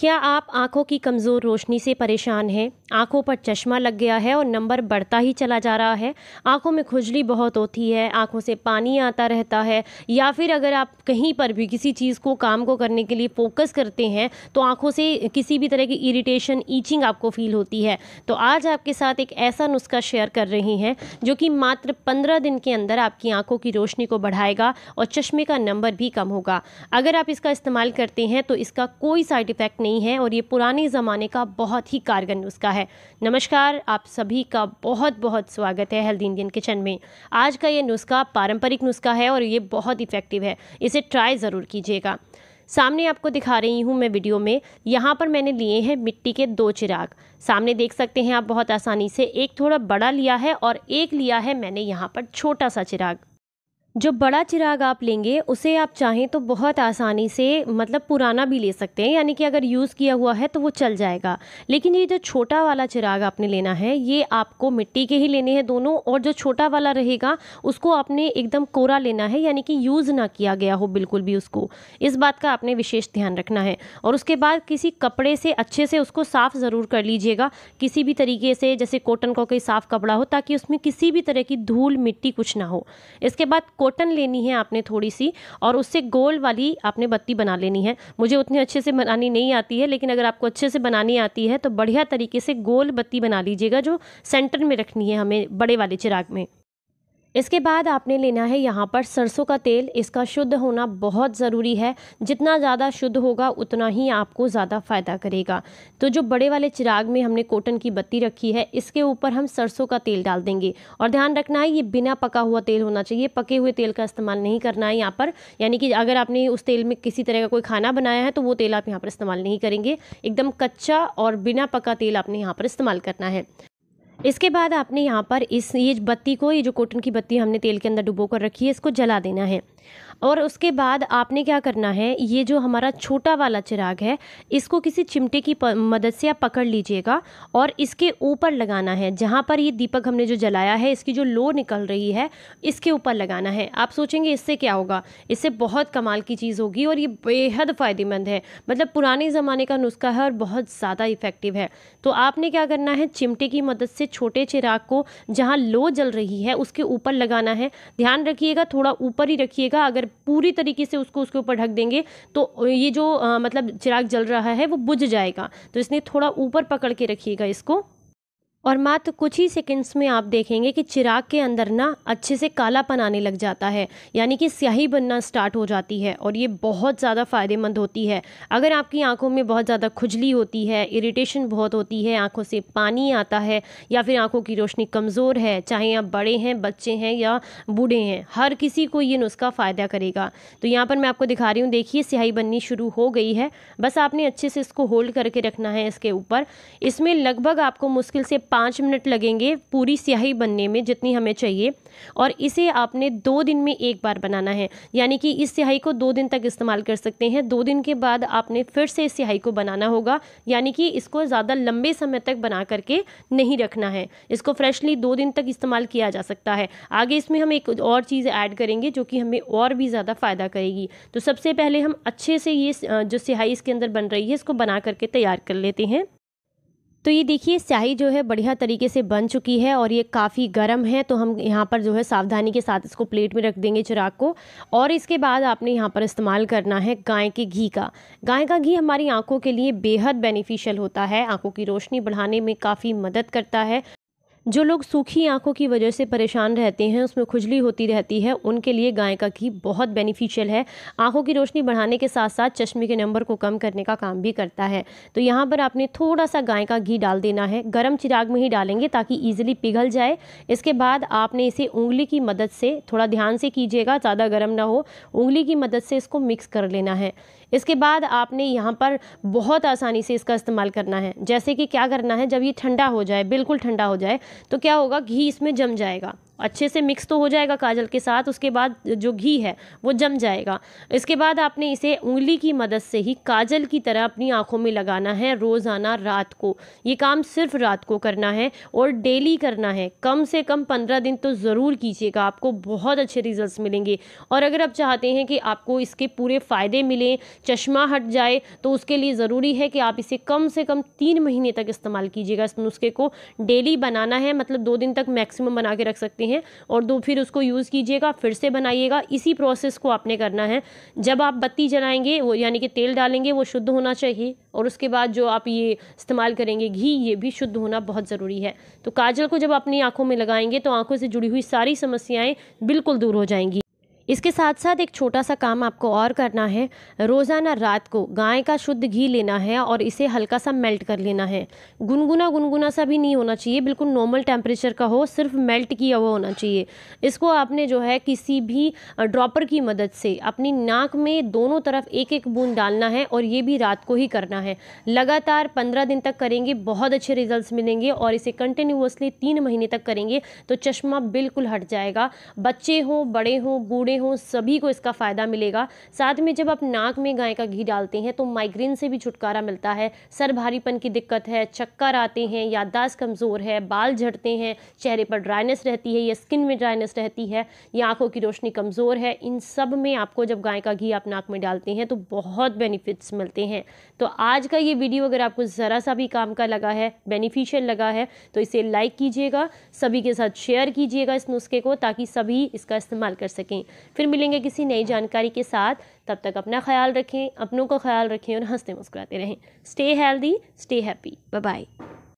क्या आप आंखों की कमज़ोर रोशनी से परेशान हैं आंखों पर चश्मा लग गया है और नंबर बढ़ता ही चला जा रहा है आंखों में खुजली बहुत होती है आंखों से पानी आता रहता है या फिर अगर आप कहीं पर भी किसी चीज़ को काम को करने के लिए फोकस करते हैं तो आंखों से किसी भी तरह की इरिटेशन ईचिंग आपको फील होती है तो आज आपके साथ एक ऐसा नुस्खा शेयर कर रही हैं जो कि मात्र पंद्रह दिन के अंदर आपकी आँखों की रोशनी को बढ़ाएगा और चश्मे का नंबर भी कम होगा अगर आप इसका इस्तेमाल करते हैं तो इसका कोई साइड इफ़ेक्ट नहीं नहीं है और ये पुराने ज़माने का बहुत ही कारगर नुस्खा है नमस्कार आप सभी का बहुत बहुत स्वागत है हेल्दी इंडियन किचन में आज का ये नुस्खा पारंपरिक नुस्खा है और ये बहुत इफ़ेक्टिव है इसे ट्राई ज़रूर कीजिएगा सामने आपको दिखा रही हूँ मैं वीडियो में यहाँ पर मैंने लिए हैं मिट्टी के दो चिराग सामने देख सकते हैं आप बहुत आसानी से एक थोड़ा बड़ा लिया है और एक लिया है मैंने यहाँ पर छोटा सा चिराग जो बड़ा चिराग आप लेंगे उसे आप चाहें तो बहुत आसानी से मतलब पुराना भी ले सकते हैं यानी कि अगर यूज़ किया हुआ है तो वो चल जाएगा लेकिन ये जो छोटा वाला चिराग आपने लेना है ये आपको मिट्टी के ही लेने हैं दोनों और जो छोटा वाला रहेगा उसको आपने एकदम कोरा लेना है यानी कि यूज़ ना किया गया हो बिल्कुल भी उसको इस बात का आपने विशेष ध्यान रखना है और उसके बाद किसी कपड़े से अच्छे से उसको साफ़ ज़रूर कर लीजिएगा किसी भी तरीके से जैसे कॉटन का कोई साफ़ कपड़ा हो ताकि उसमें किसी भी तरह की धूल मिट्टी कुछ ना हो इसके बाद कॉटन लेनी है आपने थोड़ी सी और उससे गोल वाली आपने बत्ती बना लेनी है मुझे उतनी अच्छे से बनानी नहीं आती है लेकिन अगर आपको अच्छे से बनानी आती है तो बढ़िया तरीके से गोल बत्ती बना लीजिएगा जो सेंटर में रखनी है हमें बड़े वाले चिराग में इसके बाद आपने लेना है यहाँ पर सरसों का तेल इसका शुद्ध होना बहुत ज़रूरी है जितना ज़्यादा शुद्ध होगा उतना ही आपको ज़्यादा फ़ायदा करेगा तो जो बड़े वाले चिराग में हमने कॉटन की बत्ती रखी है इसके ऊपर हम सरसों का तेल डाल देंगे और ध्यान रखना है ये बिना पका हुआ तेल होना चाहिए पके हुए तेल का इस्तेमाल नहीं करना है यहाँ पर यानी कि अगर आपने उस तेल में किसी तरह का कोई खाना बनाया है तो वो तेल आप यहाँ पर इस्तेमाल नहीं करेंगे एकदम कच्चा और बिना पका तेल आपने यहाँ पर इस्तेमाल करना है इसके बाद आपने यहाँ पर इस ये बत्ती को ये जो कॉटन की बत्ती हमने तेल के अंदर डुबो कर रखी है इसको जला देना है और उसके बाद आपने क्या करना है ये जो हमारा छोटा वाला चिराग है इसको किसी चिमटे की मदद से आप पकड़ लीजिएगा और इसके ऊपर लगाना है जहाँ पर ये दीपक हमने जो जलाया है इसकी जो लो निकल रही है इसके ऊपर लगाना है आप सोचेंगे इससे क्या होगा इससे बहुत कमाल की चीज़ होगी और ये बेहद फ़ायदेमंद है मतलब पुराने ज़माने का नुस्खा है और बहुत ज़्यादा इफ़ेक्टिव है तो आपने क्या करना है चिमटे की मदद से छोटे चिराग को जहाँ लो जल रही है उसके ऊपर लगाना है ध्यान रखिएगा थोड़ा ऊपर ही रखिएगा का अगर पूरी तरीके से उसको उसके ऊपर ढक देंगे तो ये जो आ, मतलब चिराग जल रहा है वो बुझ जाएगा तो इसलिए थोड़ा ऊपर पकड़ के रखिएगा इसको और मात्र कुछ ही सेकंड्स में आप देखेंगे कि चिराग के अंदर ना अच्छे से कालापन आने लग जाता है यानी कि स्याही बनना स्टार्ट हो जाती है और ये बहुत ज़्यादा फ़ायदेमंद होती है अगर आपकी आंखों में बहुत ज़्यादा खुजली होती है इरिटेशन बहुत होती है आंखों से पानी आता है या फिर आंखों की रोशनी कमज़ोर है चाहे आप बड़े हैं बच्चे हैं या बूढ़े हैं हर किसी को ये नुस्खा फ़ायदा करेगा तो यहाँ पर मैं आपको दिखा रही हूँ देखिए स्याही बननी शुरू हो गई है बस आपने अच्छे से इसको होल्ड करके रखना है इसके ऊपर इसमें लगभग आपको मुश्किल से पाँच मिनट लगेंगे पूरी स्याही बनने में जितनी हमें चाहिए और इसे आपने दो दिन में एक बार बनाना है यानी कि इस स्याही को दो दिन तक इस्तेमाल कर सकते हैं दो दिन के बाद आपने फिर से इस स्याही को बनाना होगा यानी कि इसको ज़्यादा लंबे समय तक बना करके नहीं रखना है इसको फ्रेशली दो दिन तक इस्तेमाल किया जा सकता है आगे इसमें हम एक और चीज़ ऐड करेंगे जो कि हमें और भी ज़्यादा फ़ायदा करेगी तो सबसे पहले हम अच्छे से ये जो स्याही इसके अंदर बन रही है इसको बना करके तैयार कर लेते हैं तो ये देखिए स्याही जो है बढ़िया तरीके से बन चुकी है और ये काफ़ी गर्म है तो हम यहाँ पर जो है सावधानी के साथ इसको प्लेट में रख देंगे चिराग को और इसके बाद आपने यहाँ पर इस्तेमाल करना है गाय के घी का गाय का घी हमारी आँखों के लिए बेहद बेनिफिशियल होता है आँखों की रोशनी बढ़ाने में काफ़ी मदद करता है जो लोग सूखी आंखों की वजह से परेशान रहते हैं उसमें खुजली होती रहती है उनके लिए गाय का घी बहुत बेनिफिशियल है आंखों की रोशनी बढ़ाने के साथ साथ चश्मे के नंबर को कम करने का काम भी करता है तो यहाँ पर आपने थोड़ा सा गाय का घी डाल देना है गर्म चिराग में ही डालेंगे ताकि ईजिली पिघल जाए इसके बाद आपने इसे उंगली की मदद से थोड़ा ध्यान से कीजिएगा ज़्यादा गर्म ना हो उंगली की मदद से इसको मिक्स कर लेना है इसके बाद आपने यहाँ पर बहुत आसानी से इसका इस्तेमाल करना है जैसे कि क्या करना है जब ये ठंडा हो जाए बिल्कुल ठंडा हो जाए तो क्या होगा घी इसमें जम जाएगा अच्छे से मिक्स तो हो जाएगा काजल के साथ उसके बाद जो घी है वो जम जाएगा इसके बाद आपने इसे उंगली की मदद से ही काजल की तरह अपनी आँखों में लगाना है रोज़ाना रात को ये काम सिर्फ रात को करना है और डेली करना है कम से कम पंद्रह दिन तो ज़रूर कीजिएगा आपको बहुत अच्छे रिजल्ट मिलेंगे और अगर आप चाहते हैं कि आपको इसके पूरे फ़ायदे मिलें चश्मा हट जाए तो उसके लिए ज़रूरी है कि आप इसे कम से कम तीन महीने तक इस्तेमाल कीजिएगा इस नुस्खे को डेली बनाना है मतलब दो दिन तक मैक्सिमम बना के रख सकते हैं हैं और दो फिर उसको यूज़ कीजिएगा फिर से बनाइएगा इसी प्रोसेस को आपने करना है जब आप बत्ती जलाएंगे वो यानी कि तेल डालेंगे वो शुद्ध होना चाहिए और उसके बाद जो आप ये इस्तेमाल करेंगे घी ये भी शुद्ध होना बहुत ज़रूरी है तो काजल को जब अपनी आँखों में लगाएंगे तो आँखों से जुड़ी हुई सारी समस्याएँ बिल्कुल दूर हो जाएंगी इसके साथ साथ एक छोटा सा काम आपको और करना है रोज़ाना रात को गाय का शुद्ध घी लेना है और इसे हल्का सा मेल्ट कर लेना है गुनगुना गुनगुना सा भी नहीं होना चाहिए बिल्कुल नॉर्मल टेम्परेचर का हो सिर्फ मेल्ट किया हुआ होना चाहिए इसको आपने जो है किसी भी ड्रॉपर की मदद से अपनी नाक में दोनों तरफ एक एक बूंद डालना है और ये भी रात को ही करना है लगातार पंद्रह दिन तक करेंगे बहुत अच्छे रिजल्ट मिलेंगे और इसे कंटिन्यूसली तीन महीने तक करेंगे तो चश्मा बिल्कुल हट जाएगा बच्चे हों बड़े हों बूढ़े हों सभी को इसका फ़ायदा मिलेगा साथ में जब आप नाक में गाय का घी डालते हैं तो माइग्रेन से भी छुटकारा मिलता है सर भारीपन की दिक्कत है चक्कर आते हैं याददाश्त कमज़ोर है बाल झड़ते हैं चेहरे पर ड्राइनेस रहती है या स्किन में ड्राइनेस रहती है या आँखों की रोशनी कमज़ोर है इन सब में आपको जब गाय का घी आप नाक में डालते हैं तो बहुत बेनिफिट्स मिलते हैं तो आज का ये वीडियो अगर आपको ज़रा सा भी काम का लगा है बेनिफिशियल लगा है तो इसे लाइक कीजिएगा सभी के साथ शेयर कीजिएगा इस नुस्खे को ताकि सभी इसका इस्तेमाल कर सकें फिर मिलेंगे किसी नई जानकारी के साथ तब तक अपना ख्याल रखें अपनों का ख्याल रखें और हंसते मुस्कुराते रहें stay healthy stay happy bye